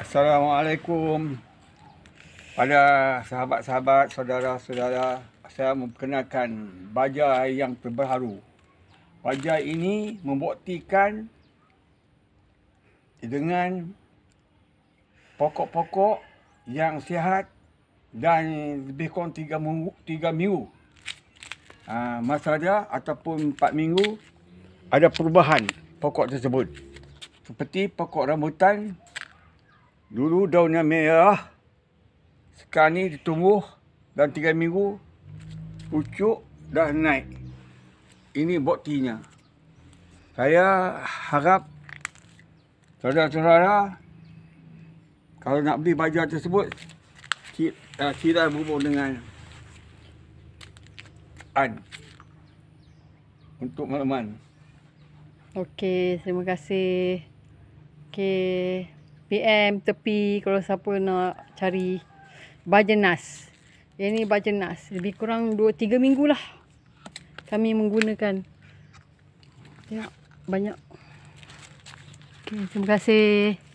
Assalamualaikum Pada sahabat-sahabat, saudara-saudara Saya memperkenalkan bajai yang terbaru Bajai ini membuktikan Dengan Pokok-pokok yang sihat Dan lebih kurang tiga minggu, tiga minggu. Ha, ah, masa saja ataupun empat minggu Ada perubahan pokok tersebut seperti pokok rambutan Dulu daunnya merah. Sekarang ni ditumbuh dan tiga minggu pucuk dah naik. Ini buktinya. Saya harap saudara-saudara kalau nak beli baja tersebut kita eh, berhubung dengan An untuk makluman. Okey, terima kasih. Okey. PM tepi kalau siapa nak cari nas Yang ni nas Lebih kurang 2-3 minggu lah. Kami menggunakan. Ya, banyak. Okay, terima kasih.